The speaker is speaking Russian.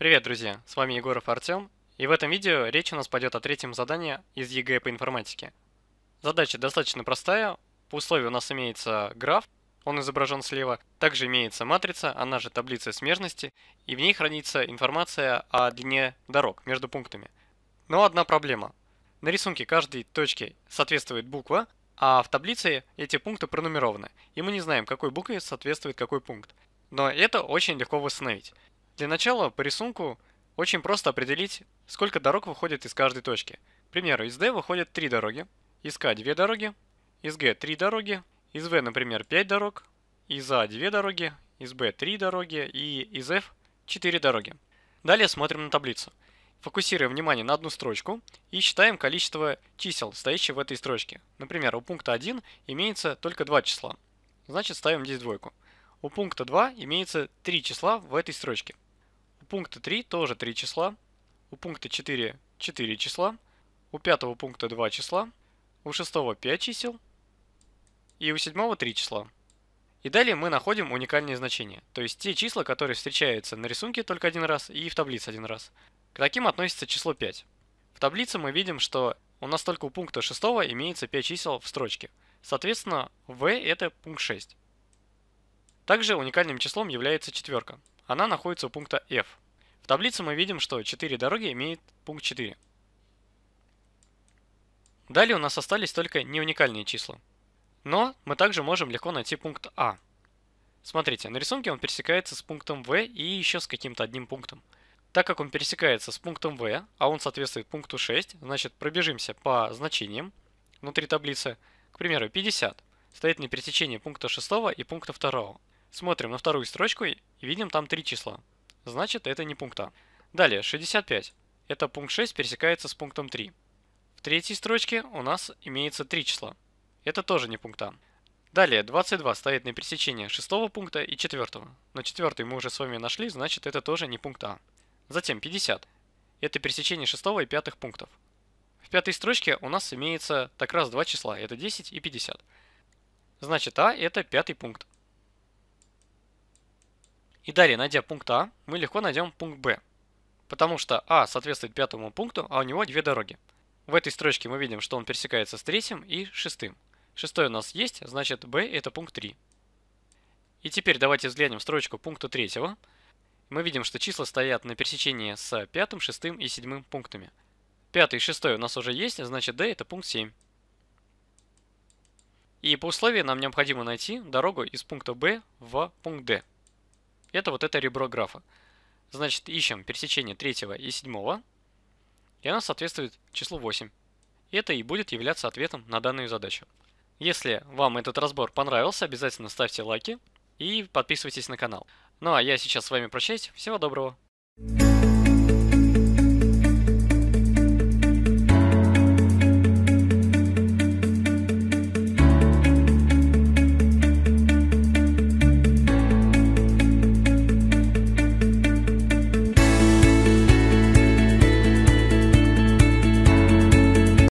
Привет, друзья! С вами Егоров Артем, и в этом видео речь у нас пойдет о третьем задании из ЕГЭ по информатике. Задача достаточно простая, по условию у нас имеется граф, он изображен слева, также имеется матрица, она же таблица смежности, и в ней хранится информация о длине дорог между пунктами. Но одна проблема. На рисунке каждой точки соответствует буква, а в таблице эти пункты пронумерованы, и мы не знаем, какой букве соответствует какой пункт. Но это очень легко восстановить. Для начала по рисунку очень просто определить, сколько дорог выходит из каждой точки. К примеру, из D выходят 3 дороги, из К 2 дороги, из Г 3 дороги, из В, например, 5 дорог, из А 2 дороги, из Б 3 дороги и из F 4 дороги. Далее смотрим на таблицу. Фокусируем внимание на одну строчку и считаем количество чисел, стоящих в этой строчке. Например, у пункта 1 имеется только 2 числа, значит ставим здесь двойку. У пункта 2 имеется 3 числа в этой строчке, пункта 3 тоже 3 числа, у пункта 4 4 числа, у пятого пункта 2 числа, у шестого 5 чисел и у седьмого 3 числа. И далее мы находим уникальные значения, то есть те числа, которые встречаются на рисунке только один раз и в таблице один раз. К таким относится число 5. В таблице мы видим, что у нас только у пункта 6 имеется 5 чисел в строчке. Соответственно, v это пункт 6. Также уникальным числом является четверка. Она находится у пункта F. В таблице мы видим, что 4 дороги имеет пункт 4. Далее у нас остались только не уникальные числа. Но мы также можем легко найти пункт А. Смотрите, на рисунке он пересекается с пунктом В и еще с каким-то одним пунктом. Так как он пересекается с пунктом В, а он соответствует пункту 6, значит пробежимся по значениям внутри таблицы. К примеру, 50 стоит на пересечении пункта 6 и пункта 2. Смотрим на вторую строчку и видим там три числа. Значит, это не пункта. Далее, 65. Это пункт 6 пересекается с пунктом 3. В третьей строчке у нас имеется три числа. Это тоже не пункта. Далее, 22 стоит на пересечении шестого пункта и четвертого. Но четвертый мы уже с вами нашли, значит это тоже не пункт А. Затем 50. Это пересечение шестого и пятых пунктов. В пятой строчке у нас имеется так раз два числа, это 10 и 50. Значит А это пятый пункт. И далее, найдя пункт А, мы легко найдем пункт Б. Потому что А соответствует пятому пункту, а у него две дороги. В этой строчке мы видим, что он пересекается с третьим и шестым. Шестой у нас есть, значит Б это пункт 3. И теперь давайте взглянем строчку пункта третьего. Мы видим, что числа стоят на пересечении с пятым, шестым и седьмым пунктами. Пятый и шестой у нас уже есть, значит D это пункт 7. И по условию нам необходимо найти дорогу из пункта B в пункт D. Это вот это ребро графа. Значит, ищем пересечение третьего и седьмого, и оно соответствует числу 8. Это и будет являться ответом на данную задачу. Если вам этот разбор понравился, обязательно ставьте лайки и подписывайтесь на канал. Ну а я сейчас с вами прощаюсь. Всего доброго!